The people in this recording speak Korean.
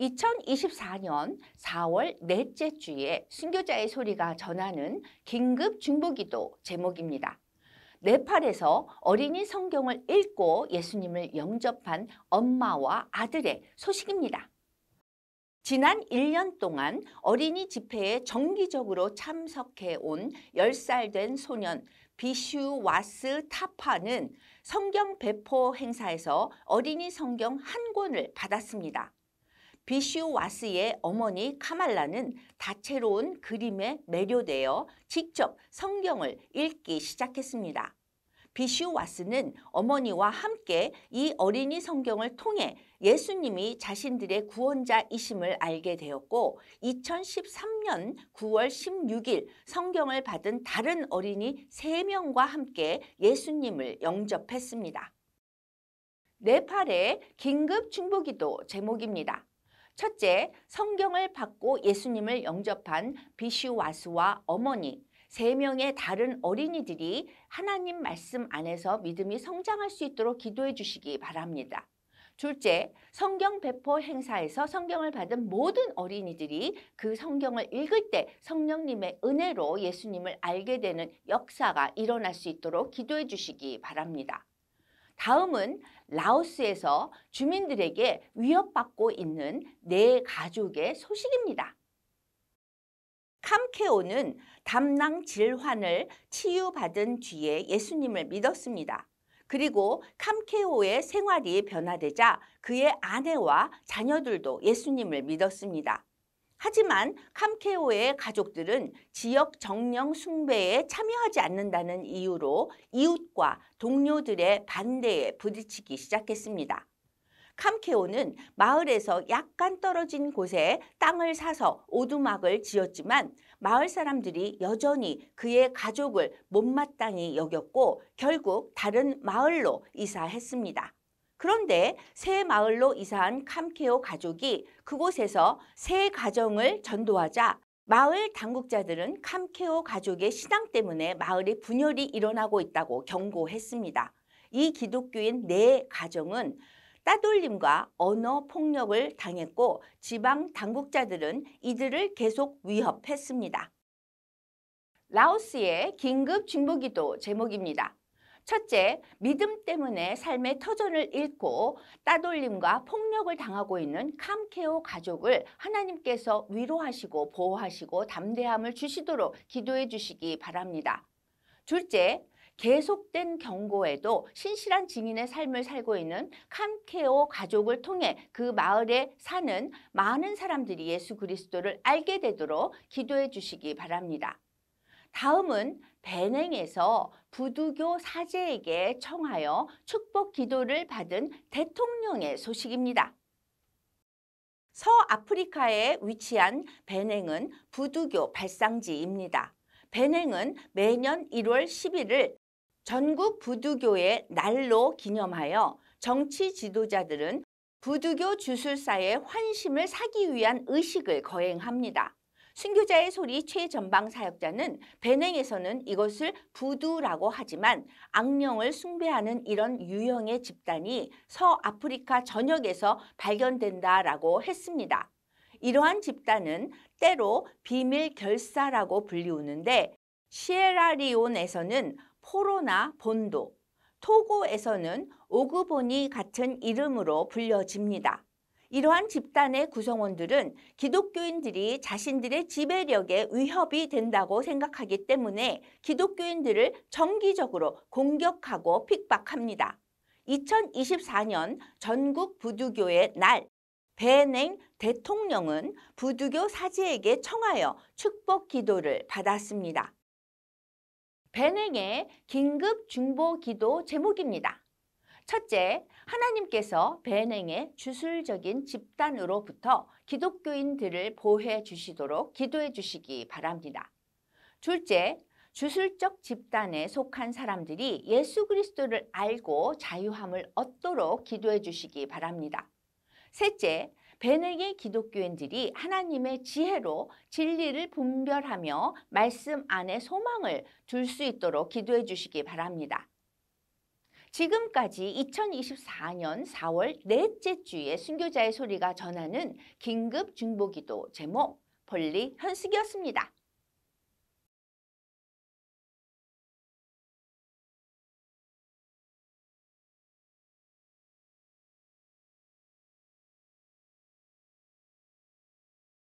2024년 4월 넷째 주에 순교자의 소리가 전하는 긴급 중보기도 제목입니다. 네팔에서 어린이 성경을 읽고 예수님을 영접한 엄마와 아들의 소식입니다. 지난 1년 동안 어린이 집회에 정기적으로 참석해 온 10살 된 소년 비슈 와스 타파는 성경 배포 행사에서 어린이 성경 한 권을 받았습니다. 비슈와스의 어머니 카말라는 다채로운 그림에 매료되어 직접 성경을 읽기 시작했습니다. 비슈와스는 어머니와 함께 이 어린이 성경을 통해 예수님이 자신들의 구원자이심을 알게 되었고 2013년 9월 16일 성경을 받은 다른 어린이 3명과 함께 예수님을 영접했습니다. 네팔의 긴급 중보기도 제목입니다. 첫째, 성경을 받고 예수님을 영접한 비슈와스와 어머니, 세 명의 다른 어린이들이 하나님 말씀 안에서 믿음이 성장할 수 있도록 기도해 주시기 바랍니다. 둘째, 성경 배포 행사에서 성경을 받은 모든 어린이들이 그 성경을 읽을 때 성령님의 은혜로 예수님을 알게 되는 역사가 일어날 수 있도록 기도해 주시기 바랍니다. 다음은 라오스에서 주민들에게 위협받고 있는 네 가족의 소식입니다. 캄케오는 담낭 질환을 치유받은 뒤에 예수님을 믿었습니다. 그리고 캄케오의 생활이 변화되자 그의 아내와 자녀들도 예수님을 믿었습니다. 하지만 캄케오의 가족들은 지역 정령 숭배에 참여하지 않는다는 이유로 이웃과 동료들의 반대에 부딪히기 시작했습니다. 캄케오는 마을에서 약간 떨어진 곳에 땅을 사서 오두막을 지었지만 마을 사람들이 여전히 그의 가족을 못마땅히 여겼고 결국 다른 마을로 이사했습니다. 그런데 새 마을로 이사한 캄케오 가족이 그곳에서 새 가정을 전도하자 마을 당국자들은 캄케오 가족의 신앙 때문에 마을의 분열이 일어나고 있다고 경고했습니다. 이 기독교인 네 가정은 따돌림과 언어 폭력을 당했고 지방 당국자들은 이들을 계속 위협했습니다. 라오스의 긴급 중보기도 제목입니다. 첫째, 믿음 때문에 삶의 터전을 잃고 따돌림과 폭력을 당하고 있는 캄케오 가족을 하나님께서 위로하시고 보호하시고 담대함을 주시도록 기도해 주시기 바랍니다. 둘째, 계속된 경고에도 신실한 증인의 삶을 살고 있는 캄케오 가족을 통해 그 마을에 사는 많은 사람들이 예수 그리스도를 알게 되도록 기도해 주시기 바랍니다. 다음은 베냉에서 부두교 사제에게 청하여 축복 기도를 받은 대통령의 소식입니다. 서아프리카에 위치한 베냉은 부두교 발상지입니다. 베냉은 매년 1월 1 0일을 전국 부두교의 날로 기념하여 정치 지도자들은 부두교 주술사의 환심을 사기 위한 의식을 거행합니다. 순교자의 소리 최전방 사역자는 베냉에서는 이것을 부두라고 하지만 악령을 숭배하는 이런 유형의 집단이 서아프리카 전역에서 발견된다라고 했습니다. 이러한 집단은 때로 비밀 결사라고 불리우는데 시에라리온에서는 포로나 본도, 토고에서는 오그보니 같은 이름으로 불려집니다. 이러한 집단의 구성원들은 기독교인들이 자신들의 지배력에 위협이 된다고 생각하기 때문에 기독교인들을 정기적으로 공격하고 핍박합니다. 2024년 전국 부두교의 날 베냉 대통령은 부두교 사제에게 청하여 축복 기도를 받았습니다. 베냉의 긴급 중보 기도 제목입니다. 첫째, 하나님께서 베냉의 주술적인 집단으로부터 기독교인들을 보호해 주시도록 기도해 주시기 바랍니다. 둘째, 주술적 집단에 속한 사람들이 예수 그리스도를 알고 자유함을 얻도록 기도해 주시기 바랍니다. 셋째, 베넥의 기독교인들이 하나님의 지혜로 진리를 분별하며 말씀 안에 소망을 둘 수 있도록 기도해 주시기 바랍니다. 지금까지 2024년 4월 넷째 주에 순교자의 소리가 전하는 긴급 중보기도 제목 벌리 현숙이었습니다.